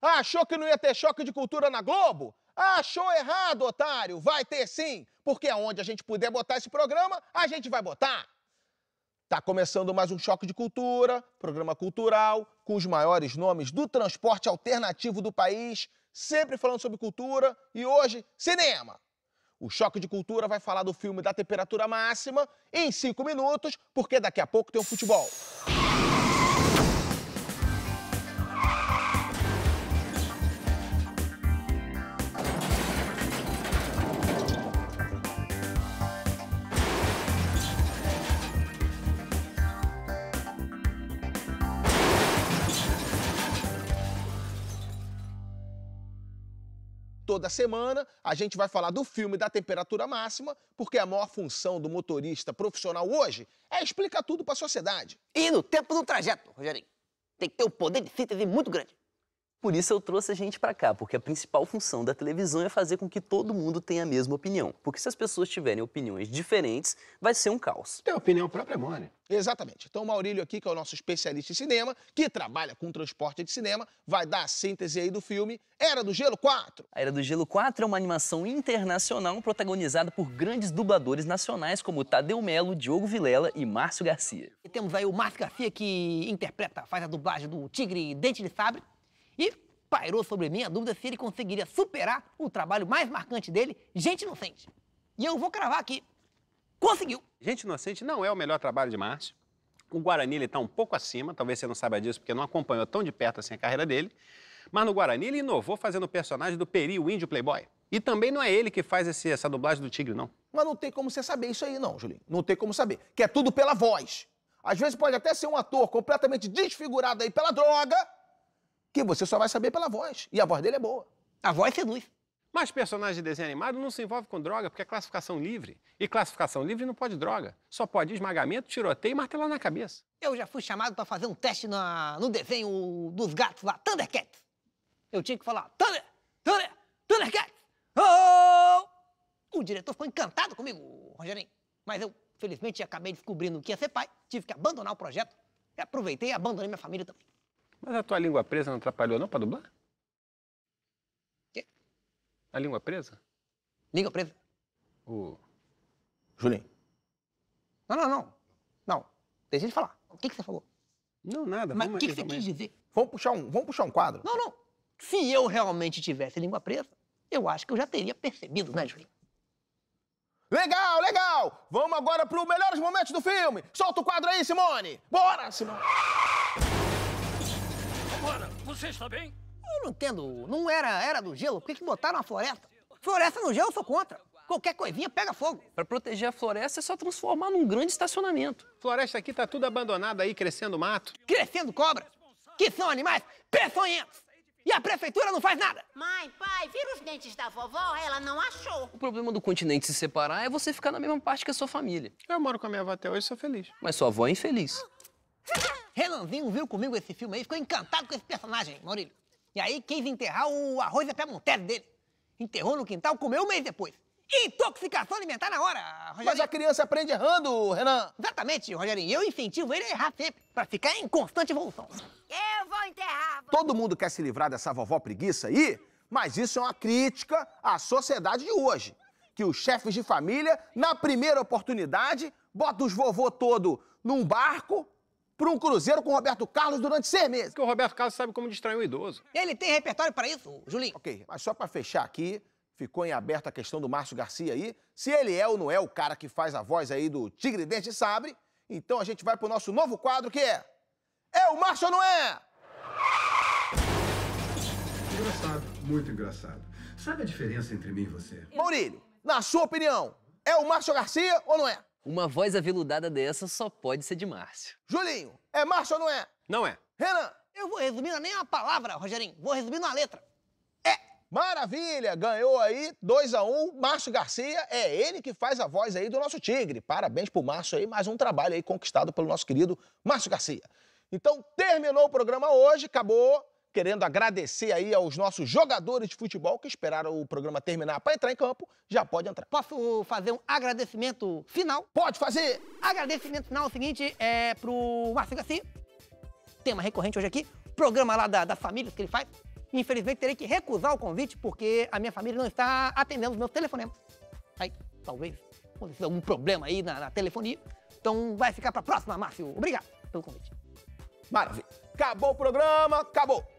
Ah, achou que não ia ter choque de cultura na Globo? Ah, achou errado, otário! Vai ter sim, porque aonde a gente puder botar esse programa, a gente vai botar. Tá começando mais um Choque de Cultura, programa cultural, com os maiores nomes do transporte alternativo do país, sempre falando sobre cultura e hoje, cinema. O Choque de Cultura vai falar do filme da temperatura máxima em cinco minutos, porque daqui a pouco tem o um futebol. toda semana a gente vai falar do filme da temperatura máxima, porque é a maior função do motorista profissional hoje é explicar tudo para a sociedade. E no tempo do trajeto, Rogerinho, tem que ter um poder de síntese muito grande. Por isso eu trouxe a gente para cá, porque a principal função da televisão é fazer com que todo mundo tenha a mesma opinião. Porque se as pessoas tiverem opiniões diferentes, vai ser um caos. Tem opinião própria, é Mônica. Exatamente. Então o Maurílio aqui, que é o nosso especialista em cinema, que trabalha com transporte de cinema, vai dar a síntese aí do filme Era do Gelo 4. A Era do Gelo 4 é uma animação internacional protagonizada por grandes dubladores nacionais como Tadeu Melo, Diogo Vilela e Márcio Garcia. E temos aí o Márcio Garcia que interpreta, faz a dublagem do Tigre Dente de Sabre. E pairou sobre mim a dúvida se ele conseguiria superar o trabalho mais marcante dele, Gente Inocente. E eu vou cravar aqui. Conseguiu! Gente Inocente não é o melhor trabalho de Márcio. O Guarani está um pouco acima, talvez você não saiba disso porque não acompanhou tão de perto assim a carreira dele. Mas no Guarani ele inovou fazendo o personagem do Peri, o índio playboy. E também não é ele que faz esse, essa dublagem do tigre, não. Mas não tem como você saber isso aí, não, Julinho. Não tem como saber. Que é tudo pela voz. Às vezes pode até ser um ator completamente desfigurado aí pela droga, que você só vai saber pela voz. E a voz dele é boa. A voz seduz. Mas personagem de desenho animado não se envolve com droga, porque é classificação livre. E classificação livre não pode droga. Só pode esmagamento, tiroteio e martelar na cabeça. Eu já fui chamado para fazer um teste na, no desenho dos gatos lá, Thundercats. Eu tinha que falar Thunder, Thunder, Thundercats. Oh! O diretor ficou encantado comigo, Rogerinho. Mas eu, felizmente, acabei descobrindo que ia ser pai. Tive que abandonar o projeto. E aproveitei e abandonei minha família também. Mas a tua língua presa não atrapalhou não para dublar? Quê? A língua presa? Língua presa? O... Julinho. Não, não, não. Não. Deixa de falar. O que, que você falou? Não, nada. Mas o que, que você quis dizer? Vamos puxar, um, vamos puxar um quadro? Não, não. Se eu realmente tivesse língua presa, eu acho que eu já teria percebido, né, Julinho? Legal, legal! Vamos agora para os melhores momentos do filme! Solta o quadro aí, Simone! Bora, Simone! Você está bem? Eu não entendo. Não era era do gelo? Por que, que botaram a floresta? Floresta no gelo eu sou contra. Qualquer coisinha pega fogo. Para proteger a floresta é só transformar num grande estacionamento. Floresta aqui tá tudo abandonada aí, crescendo mato. Crescendo cobra, que são animais peçonhentos. E a prefeitura não faz nada. Mãe, pai, vira os dentes da vovó, ela não achou. O problema do continente se separar é você ficar na mesma parte que a sua família. Eu moro com a minha avó até hoje e sou feliz. Mas sua avó é infeliz. Renanzinho viu comigo esse filme aí, ficou encantado com esse personagem, Maurílio. E aí quis enterrar o arroz até Montes dele. Enterrou no quintal, comeu um mês depois. Intoxicação alimentar na hora, Rogerinho. Mas a criança aprende errando, Renan. Exatamente, Rogerinho. Eu incentivo ele a errar sempre, pra ficar em constante evolução. Eu vou enterrar. Vou... Todo mundo quer se livrar dessa vovó preguiça aí, mas isso é uma crítica à sociedade de hoje. Que os chefes de família, na primeira oportunidade, botam os vovô todo num barco por um cruzeiro com o Roberto Carlos durante seis meses. Porque o Roberto Carlos sabe como distrair um idoso. Ele tem repertório para isso, Julinho? Ok, mas só para fechar aqui, ficou em aberto a questão do Márcio Garcia aí. Se ele é ou não é o cara que faz a voz aí do Tigre Dente Sabre, então a gente vai para o nosso novo quadro que é... É o Márcio ou não é? Engraçado, muito engraçado. Sabe a diferença entre mim e você? Maurílio, na sua opinião, é o Márcio Garcia ou não é? Uma voz aveludada dessa só pode ser de Márcio. Julinho, é Márcio ou não é? Não é. Renan! Eu vou resumir na é nem uma palavra, Rogerinho. Vou resumir na letra. É. Maravilha! Ganhou aí 2 a 1 um. Márcio Garcia é ele que faz a voz aí do nosso Tigre. Parabéns pro Márcio aí, mais um trabalho aí conquistado pelo nosso querido Márcio Garcia. Então, terminou o programa hoje, acabou querendo agradecer aí aos nossos jogadores de futebol que esperaram o programa terminar para entrar em campo, já pode entrar. Posso fazer um agradecimento final? Pode fazer! Agradecimento final é o seguinte, é pro Márcio Gassi, tema recorrente hoje aqui, programa lá da, da família que ele faz. Infelizmente, terei que recusar o convite porque a minha família não está atendendo os meus telefonemas. Aí, talvez, aconteceu algum problema aí na, na telefonia. Então, vai ficar para a próxima, Márcio. Obrigado pelo convite. Maravilha. Acabou o programa, acabou.